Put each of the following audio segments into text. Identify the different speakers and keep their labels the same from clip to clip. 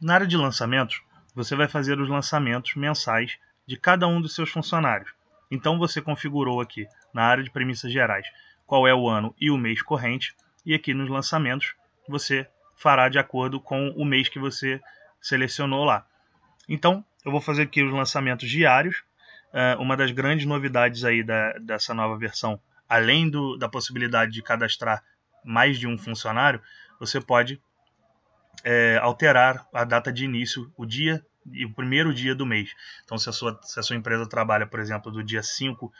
Speaker 1: Na área de lançamentos, você vai fazer os lançamentos mensais de cada um dos seus funcionários. Então você configurou aqui na área de premissas gerais qual é o ano e o mês corrente, e aqui nos lançamentos você fará de acordo com o mês que você selecionou lá. Então eu vou fazer aqui os lançamentos diários. É, uma das grandes novidades aí da, dessa nova versão, além do, da possibilidade de cadastrar mais de um funcionário, você pode é, alterar a data de início, o dia e o primeiro dia do mês. Então, se a sua, se a sua empresa trabalha, por exemplo, do dia 5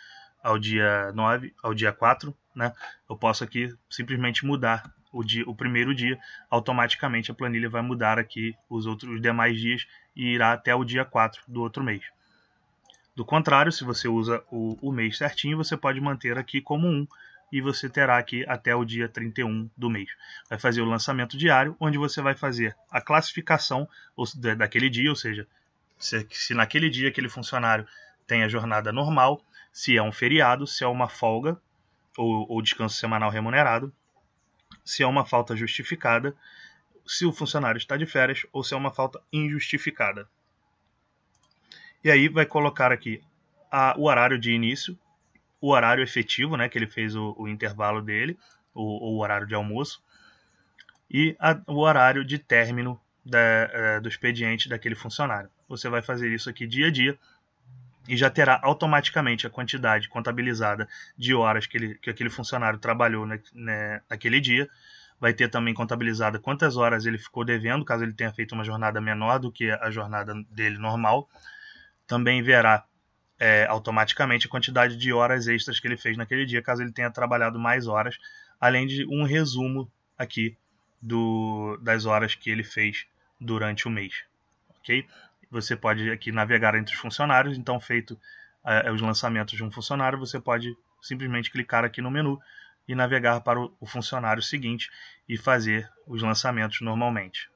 Speaker 1: ao dia 9, ao dia 4, né, eu posso aqui simplesmente mudar o, dia, o primeiro dia, automaticamente a planilha vai mudar aqui os outros os demais dias e irá até o dia 4 do outro mês. Do contrário, se você usa o, o mês certinho, você pode manter aqui como 1, um, e você terá aqui até o dia 31 do mês. Vai fazer o lançamento diário, onde você vai fazer a classificação daquele dia, ou seja, se naquele dia aquele funcionário tem a jornada normal, se é um feriado, se é uma folga ou, ou descanso semanal remunerado, se é uma falta justificada, se o funcionário está de férias ou se é uma falta injustificada. E aí vai colocar aqui a, o horário de início, o horário efetivo, né, que ele fez o, o intervalo dele, o, o, horário de almoço, e a, o horário de término da, é, do expediente daquele funcionário. Você vai fazer isso aqui dia a dia e já terá automaticamente a quantidade contabilizada de horas que, ele, que aquele funcionário trabalhou na, né, naquele dia. Vai ter também contabilizada quantas horas ele ficou devendo, caso ele tenha feito uma jornada menor do que a jornada dele normal. Também verá é, automaticamente a quantidade de horas extras que ele fez naquele dia, caso ele tenha trabalhado mais horas, além de um resumo aqui do, das horas que ele fez durante o mês. Ok? Você pode aqui navegar entre os funcionários, então feito é, é os lançamentos de um funcionário, você pode simplesmente clicar aqui no menu e navegar para o, o funcionário seguinte e fazer os lançamentos normalmente.